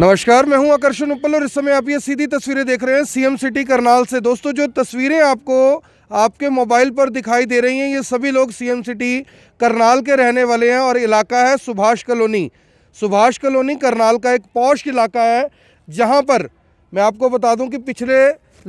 नमस्कार मैं हूं आकर्षण उपल और इस समय आप ये सीधी तस्वीरें देख रहे हैं सीएम सिटी करनाल से दोस्तों जो तस्वीरें आपको आपके मोबाइल पर दिखाई दे रही हैं ये सभी लोग सीएम सिटी करनाल के रहने वाले हैं और इलाका है सुभाष कॉलोनी सुभाष कॉलोनी करनाल का एक पौष इलाका है जहाँ पर मैं आपको बता दूँ कि पिछले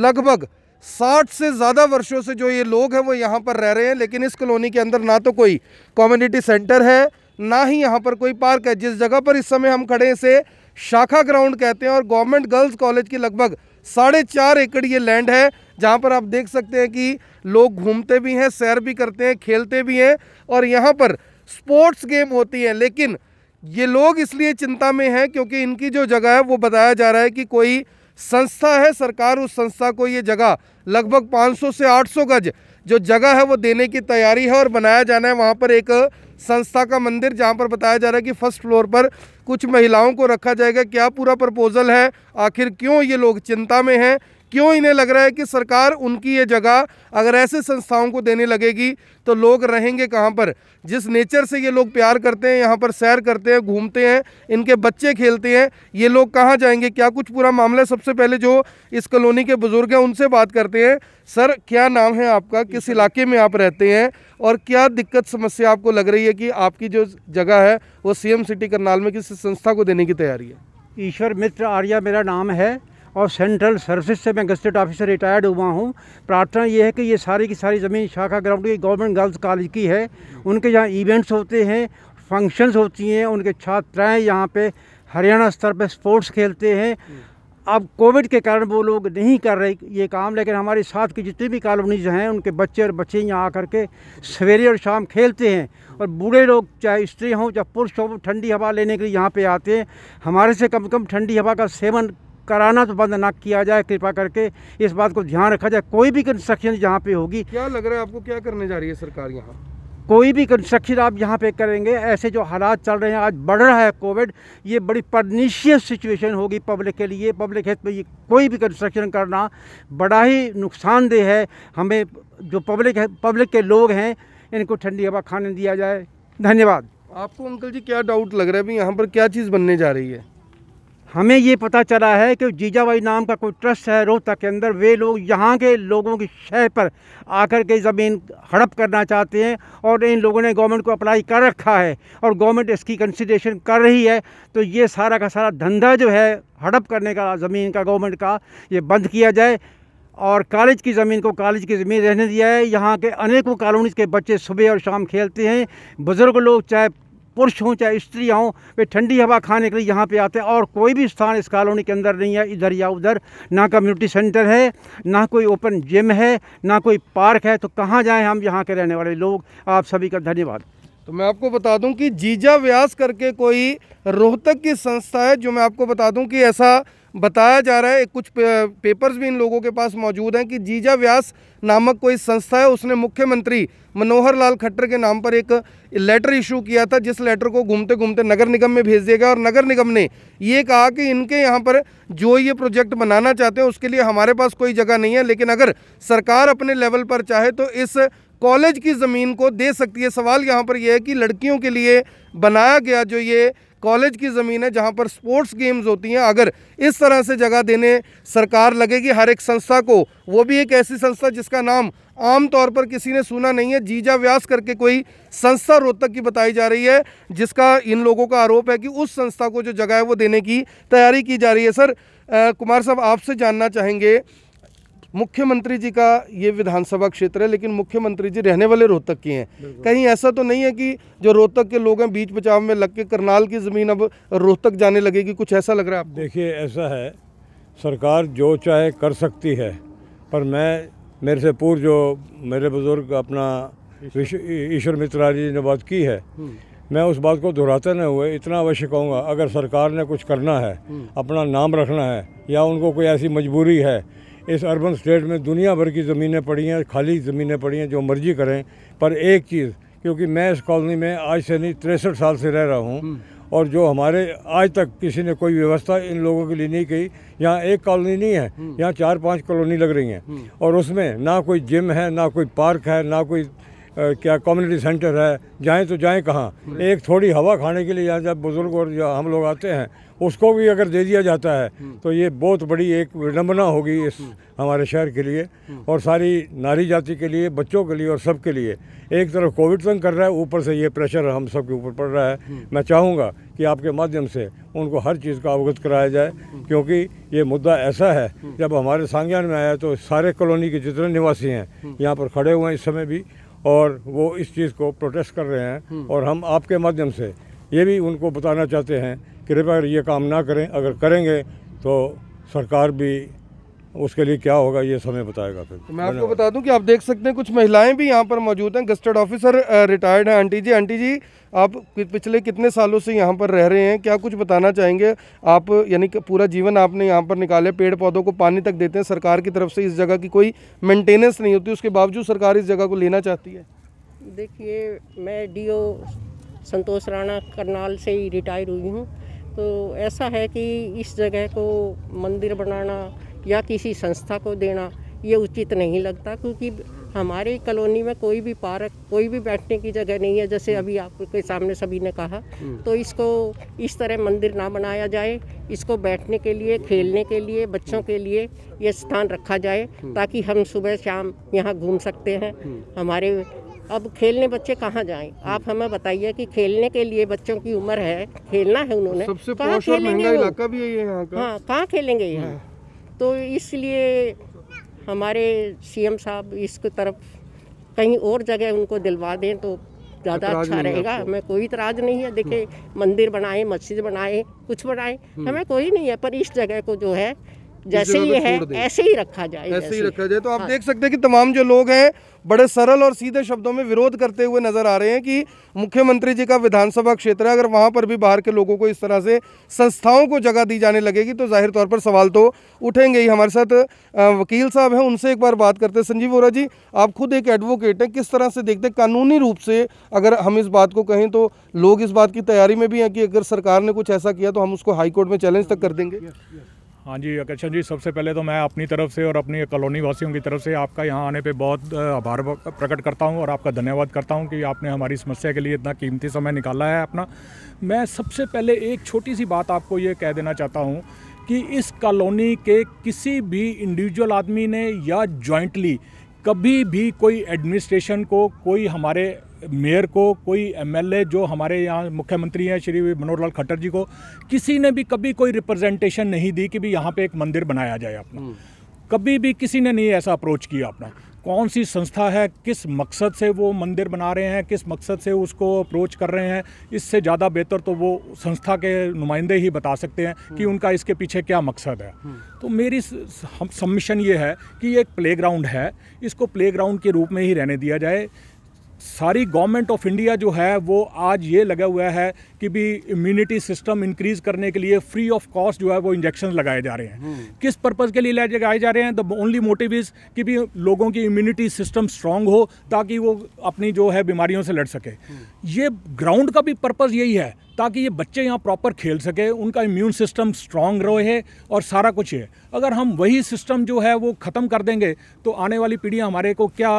लगभग साठ से ज़्यादा वर्षों से जो ये लोग हैं वो यहाँ पर रह रहे हैं लेकिन इस कॉलोनी के अंदर ना तो कोई कम्युनिटी सेंटर है ना ही यहाँ पर कोई पार्क है जिस जगह पर इस समय हम खड़े से शाखा ग्राउंड कहते हैं और गवर्नमेंट गर्ल्स कॉलेज की लगभग साढ़े चार एकड़ ये लैंड है जहाँ पर आप देख सकते हैं कि लोग घूमते भी हैं सैर भी करते हैं खेलते भी हैं और यहाँ पर स्पोर्ट्स गेम होती हैं लेकिन ये लोग इसलिए चिंता में हैं क्योंकि इनकी जो जगह है वो बताया जा रहा है कि कोई संस्था है सरकार उस संस्था को ये जगह लगभग 500 से 800 गज जो जगह है वो देने की तैयारी है और बनाया जाना है वहाँ पर एक संस्था का मंदिर जहाँ पर बताया जा रहा है कि फर्स्ट फ्लोर पर कुछ महिलाओं को रखा जाएगा क्या पूरा प्रपोजल है आखिर क्यों ये लोग चिंता में हैं क्यों इन्हें लग रहा है कि सरकार उनकी ये जगह अगर ऐसे संस्थाओं को देने लगेगी तो लोग रहेंगे कहाँ पर जिस नेचर से ये लोग प्यार करते हैं यहाँ पर सैर करते हैं घूमते हैं इनके बच्चे खेलते हैं ये लोग कहाँ जाएंगे क्या कुछ पूरा मामला सबसे पहले जो इस कॉलोनी के बुज़ुर्ग हैं उनसे बात करते हैं सर क्या नाम है आपका किस इलाके में आप रहते हैं और क्या दिक्कत समस्या आपको लग रही है कि आपकी जो जगह है वो सी सिटी करनाल में किसी संस्था को देने की तैयारी है ईश्वर मित्र आर्या मेरा नाम है और सेंट्रल सर्विस से मैं गस्टेड ऑफिसर रिटायर्ड हुआ हूँ प्रार्थना ये है कि ये सारी की सारी ज़मीन शाखा ग्राउंड की गवर्नमेंट गर्ल्स कॉलेज की है उनके यहाँ इवेंट्स होते हैं फंक्शंस होती हैं उनके छात्राएँ यहाँ पे हरियाणा स्तर पर स्पोर्ट्स खेलते हैं अब कोविड के कारण वो लोग नहीं कर रहे ये काम लेकिन हमारे साथ की जितनी भी कॉलोनीज हैं उनके बच्चे और बच्चे यहाँ आकर के सवेरे और शाम खेलते हैं और बूढ़े लोग चाहे स्त्री हों चाहे पुरुष हों ठंडी हवा लेने के लिए यहाँ पे आते हैं हमारे से कम कम ठंडी हवा का सेवन कराना तो बंद ना किया जाए कृपा करके इस बात को ध्यान रखा जाए कोई भी कंस्ट्रक्शन जहाँ पे होगी क्या लग रहा है आपको क्या करने जा रही है सरकार यहाँ कोई भी कंस्ट्रक्शन आप यहाँ पे करेंगे ऐसे जो हालात चल रहे हैं आज बढ़ रहा है कोविड ये बड़ी परनीशियस सिचुएशन होगी पब्लिक के लिए पब्लिक हेल्थ में ये कोई भी कंस्ट्रक्शन करना बड़ा ही नुकसानदेह है हमें जो पब्लिक है पब्लिक के लोग हैं इनको ठंडी हवा खाने दिया जाए धन्यवाद आपको अंकल जी क्या डाउट लग रहा है अभी यहाँ पर क्या चीज़ बनने जा रही है हमें ये पता चला है कि जीजाबाई नाम का कोई ट्रस्ट है रोहतक के अंदर वे लोग यहाँ के लोगों की शह पर आकर के ज़मीन हड़प करना चाहते हैं और इन लोगों ने गवर्नमेंट को अप्लाई कर रखा है और गवर्नमेंट इसकी कंसिडरेशन कर रही है तो ये सारा का सारा धंधा जो है हड़प करने का ज़मीन का गवर्नमेंट का ये बंद किया जाए और कॉलेज की ज़मीन को कॉलेज की ज़मीन रहने दिया है यहाँ के अनेकों कॉलोनीज़ के बच्चे सुबह और शाम खेलते हैं बुज़ुर्ग लोग चाहे पुरुष हों चाहे स्त्री हों वे ठंडी हवा खाने के लिए यहाँ पे आते हैं और कोई भी स्थान इस कॉलोनी के अंदर नहीं है इधर या उधर ना कम्युनिटी सेंटर है ना कोई ओपन जिम है ना कोई पार्क है तो कहाँ जाएँ हम यहाँ के रहने वाले लोग आप सभी का धन्यवाद तो मैं आपको बता दूँ कि जीजा व्यास करके कोई रोहतक की संस्था है जो मैं आपको बता दूँ कि ऐसा बताया जा रहा है कुछ पेपर्स भी इन लोगों के पास मौजूद हैं कि जीजा व्यास नामक कोई संस्था है उसने मुख्यमंत्री मनोहर लाल खट्टर के नाम पर एक लेटर इशू किया था जिस लेटर को घूमते घूमते नगर निगम में भेज दिया गया और नगर निगम ने ये कहा कि इनके यहाँ पर जो ये प्रोजेक्ट बनाना चाहते हैं उसके लिए हमारे पास कोई जगह नहीं है लेकिन अगर सरकार अपने लेवल पर चाहे तो इस कॉलेज की ज़मीन को दे सकती है सवाल यहाँ पर यह है कि लड़कियों के लिए बनाया गया जो ये कॉलेज की ज़मीन है जहाँ पर स्पोर्ट्स गेम्स होती हैं अगर इस तरह से जगह देने सरकार लगेगी हर एक संस्था को वो भी एक ऐसी संस्था जिसका नाम आम तौर पर किसी ने सुना नहीं है जीजा व्यास करके कोई संस्था रोहतक की बताई जा रही है जिसका इन लोगों का आरोप है कि उस संस्था को जो जगह है वो देने की तैयारी की जा रही है सर आ, कुमार साहब आपसे जानना चाहेंगे मुख्यमंत्री जी का ये विधानसभा क्षेत्र है लेकिन मुख्यमंत्री जी रहने वाले रोहतक के हैं कहीं ऐसा तो नहीं है कि जो रोहतक के लोग हैं बीच बचाव में लग के करनाल की ज़मीन अब रोहतक जाने लगेगी कुछ ऐसा लग रहा है आप देखिए ऐसा है सरकार जो चाहे कर सकती है पर मैं मेरे से पूर्व जो मेरे बुज़ुर्ग अपना ईश्वर मित्रा जी ने बात की है हम्म। मैं उस बात को दोहराते न हुए इतना अवश्य कहूँगा अगर सरकार ने कुछ करना है हम्म। अपना नाम रखना है या उनको कोई ऐसी मजबूरी है इस अर्बन स्टेट में दुनिया भर की ज़मीनें पड़ी हैं खाली ज़मीनें पड़ी हैं जो मर्जी करें पर एक चीज़ क्योंकि मैं इस कॉलोनी में आज से नहीं तिरसठ साल से रह रहा हूँ हम्म। और जो हमारे आज तक किसी ने कोई व्यवस्था इन लोगों के लिए नहीं की यहाँ एक कॉलोनी नहीं है हम्म। यहाँ चार पांच कॉलोनी लग रही हैं हम्म। और उसमें ना कोई जिम है ना कोई पार्क है ना कोई क्या कम्युनिटी सेंटर है जाएँ तो जाएँ कहाँ हम्म। एक थोड़ी हवा खाने के लिए जब बुज़ुर्ग और हम लोग आते हैं उसको भी अगर दे दिया जाता है हम्म। तो ये बहुत बड़ी एक विडम्बना होगी इस हम्म। हमारे शहर के लिए और सारी नारी जाति के लिए बच्चों के लिए और सब के लिए एक तरफ कोविड तंग कर रहा है ऊपर से ये प्रेशर हम सब के ऊपर पड़ रहा है मैं चाहूँगा कि आपके माध्यम से उनको हर चीज़ का अवगत कराया जाए क्योंकि ये मुद्दा ऐसा है जब हमारे सांज्ञान में आया तो सारे कॉलोनी के जितने निवासी हैं यहाँ पर खड़े हुए हैं इस समय भी और वो इस चीज़ को प्रोटेस्ट कर रहे हैं हम्म। और हम आपके माध्यम से ये भी उनको बताना चाहते हैं कि कृपया ये काम ना करें अगर करेंगे तो सरकार भी उसके लिए क्या होगा ये समय बताएगा फिर तो मैं आपको बता दूं कि आप देख सकते हैं कुछ महिलाएं भी यहाँ पर मौजूद हैं गस्टर्ड ऑफिसर रिटायर्ड हैं आंटी जी आंटी जी आप पिछले कितने सालों से यहाँ पर रह रहे हैं क्या कुछ बताना चाहेंगे आप यानी कि पूरा जीवन आपने यहाँ पर निकाले पेड़ पौधों को पानी तक देते हैं सरकार की तरफ से इस जगह की कोई मेंटेनेंस नहीं होती उसके बावजूद सरकार इस जगह को लेना चाहती है देखिए मैं डी संतोष राणा करनाल से ही रिटायर हुई हूँ तो ऐसा है कि इस जगह को मंदिर बनाना या किसी संस्था को देना ये उचित नहीं लगता क्योंकि हमारे कॉलोनी में कोई भी पार्क कोई भी बैठने की जगह नहीं है जैसे अभी आपके सामने सभी ने कहा हम्म। तो इसको इस तरह मंदिर ना बनाया जाए इसको बैठने के लिए खेलने के लिए बच्चों के लिए ये स्थान रखा जाए हम्म। ताकि हम सुबह शाम यहाँ घूम सकते हैं हम्म। हमारे अब खेलने बच्चे कहाँ जाएं आप हमें बताइए कि खेलने के लिए बच्चों की उम्र है खेलना है उन्होंने कहाँ खेलेंगे इलाका भी है यहाँ का हाँ कहाँ खेलेंगे यहाँ तो इसलिए हमारे सीएम साहब इसको तरफ कहीं और जगह उनको दिलवा दें तो ज़्यादा अच्छा रहेगा हमें कोई इतराज नहीं है देखिए हम्म। मंदिर बनाए मस्जिद बनाए कुछ बनाए हम्म। हमें कोई नहीं है पर इस जगह को जो है जैसे ही है ऐसे ही रखा जाए ऐसे ही रखा जाए तो आप हाँ। देख सकते हैं कि तमाम जो लोग हैं बड़े सरल और सीधे शब्दों में विरोध करते हुए नजर आ रहे हैं कि मुख्यमंत्री जी का विधानसभा क्षेत्र है अगर वहां पर भी बाहर के लोगों को इस तरह से संस्थाओं को जगह दी जाने लगेगी तो जाहिर तौर पर सवाल तो उठेंगे ही हमारे साथ वकील साहब हैं उनसे एक बार बात करते हैं संजीव वोरा जी आप खुद एक एडवोकेट हैं किस तरह से देखते हैं कानूनी रूप से अगर हम इस बात को कहें तो लोग इस बात की तैयारी में भी हैं कि अगर सरकार ने कुछ ऐसा किया तो हम उसको हाईकोर्ट में चैलेंज तक कर देंगे हाँ जी अकेशन जी सबसे पहले तो मैं अपनी तरफ से और अपनी कॉलोनी वासियों की तरफ से आपका यहाँ आने पे बहुत आभार प्रकट करता हूँ और आपका धन्यवाद करता हूँ कि आपने हमारी समस्या के लिए इतना कीमती समय निकाला है अपना मैं सबसे पहले एक छोटी सी बात आपको ये कह देना चाहता हूँ कि इस कॉलोनी के किसी भी इंडिविजुअल आदमी ने या जॉइंटली कभी भी कोई एडमिनिस्ट्रेशन को कोई हमारे मेयर को कोई एमएलए जो हमारे यहाँ मुख्यमंत्री हैं श्री मनोहर लाल खट्टर जी को किसी ने भी कभी कोई रिप्रेजेंटेशन नहीं दी कि भी यहाँ पे एक मंदिर बनाया जाए अपना हम्म। कभी भी किसी ने नहीं ऐसा अप्रोच किया अपना कौन सी संस्था है किस मकसद से वो मंदिर बना रहे हैं किस मकसद से उसको अप्रोच कर रहे हैं इससे ज़्यादा बेहतर तो वो संस्था के नुमाइंदे ही बता सकते हैं कि हम्म। उनका इसके पीछे क्या मकसद है हम्म। तो मेरी सम्मिशन ये है कि ये एक प्लेग्राउंड है इसको प्लेग्राउंड के रूप में ही रहने दिया जाए सारी गवर्नमेंट ऑफ इंडिया जो है वो आज ये लगा हुआ है कि भी इम्यूनिटी सिस्टम इंक्रीज करने के लिए फ्री ऑफ कॉस्ट जो है वो इंजेक्शन लगाए जा रहे हैं हम्म। किस पर्पज़ के लिए लगाए जा रहे हैं द ओनली मोटिव इज़ कि भी लोगों की इम्यूनिटी सिस्टम स्ट्रांग हो ताकि वो अपनी जो है बीमारियों से लड़ सके हम्म। ये ग्राउंड का भी पर्पज़ यही है ताकि ये बच्चे यहाँ प्रॉपर खेल सके उनका इम्यून सिस्टम स्ट्रांग रहे और सारा कुछ है अगर हम वही सिस्टम जो है वो ख़त्म कर देंगे तो आने वाली पीढ़ी हमारे को क्या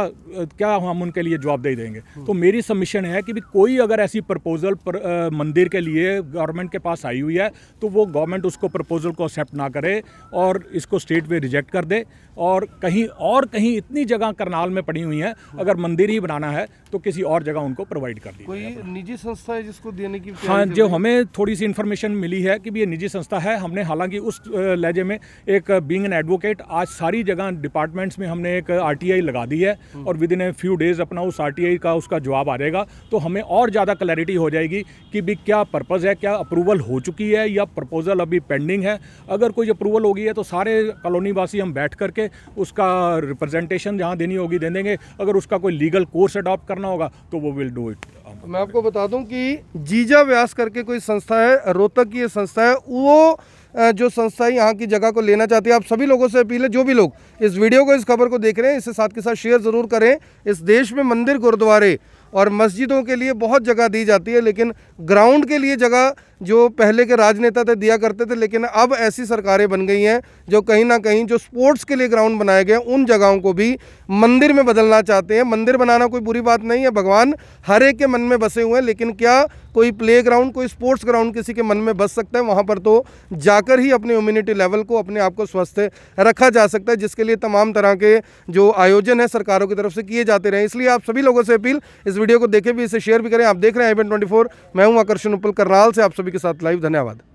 क्या हम उनके लिए जवाब दे देंगे तो मेरी सबमिशन है कि भी कोई अगर ऐसी प्रपोजल पर, आ, मंदिर के लिए गवर्नमेंट के पास आई हुई है तो वो गवर्नमेंट उसको प्रपोजल को एक्सेप्ट ना करे और इसको स्टेट में रिजेक्ट कर दे और कहीं और कहीं इतनी जगह करनाल में पड़ी हुई हैं अगर मंदिर ही बनाना है तो किसी और जगह उनको प्रोवाइड कर दी कोई निजी संस्था है जिसको देने की हाँ जो हमें थोड़ी सी इन्फॉर्मेशन मिली है कि भी ये निजी संस्था है हमने हालांकि उस लहजे में एक बींग एन एडवोकेट आज सारी जगह डिपार्टमेंट्स में हमने एक आर लगा दी है हम्म। और within a few days अपना उस आर का उसका जवाब आ जाएगा तो हमें और ज़्यादा क्लैरिटी हो जाएगी कि भी क्या पर्पज़ है क्या अप्रूवल हो चुकी है या प्रपोजल अभी पेंडिंग है अगर कोई अप्रूवल होगी है तो सारे कॉलोनी वासी हम बैठ करके उसका रिप्रेजेंटेशन जहाँ देनी होगी दे देंगे अगर उसका कोई लीगल कोर्स अडॉप्ट करना करना होगा तो वो विल डू इट मैं आपको बता दूं कि जीजा व्यास करके कोई संस्था है रोहतक की ये संस्था है वो जो संस्था यहाँ की जगह को लेना चाहती है आप सभी लोगों से अपील है जो भी लोग इस वीडियो को इस खबर को देख रहे हैं इसे साथ के साथ शेयर ज़रूर करें इस देश में मंदिर गुरुद्वारे और मस्जिदों के लिए बहुत जगह दी जाती है लेकिन ग्राउंड के लिए जगह जो पहले के राजनेता थे दिया करते थे लेकिन अब ऐसी सरकारें बन गई हैं जो कहीं ना कहीं जो स्पोर्ट्स के लिए ग्राउंड बनाए गए उन जगहों को भी मंदिर में बदलना चाहते हैं मंदिर बनाना कोई बुरी बात नहीं है भगवान हर एक के मन में बसे हुए हैं लेकिन क्या कोई प्ले ग्राउंड कोई स्पोर्ट्स ग्राउंड किसी के मन में बस सकता है वहाँ पर तो जाकर ही अपने इम्यूनिटी लेवल को अपने आप को स्वस्थ रखा जा सकता है जिसके लिए तमाम तरह के जो आयोजन है सरकारों की तरफ से किए जाते रहे इसलिए आप सभी लोगों से अपील इस वीडियो को देखें भी इसे शेयर भी करें आप देख रहे हैं आई ट्वेंटी मैं हूँ आकर्षण उपल करनाल से आप सभी के साथ लाइव धन्यवाद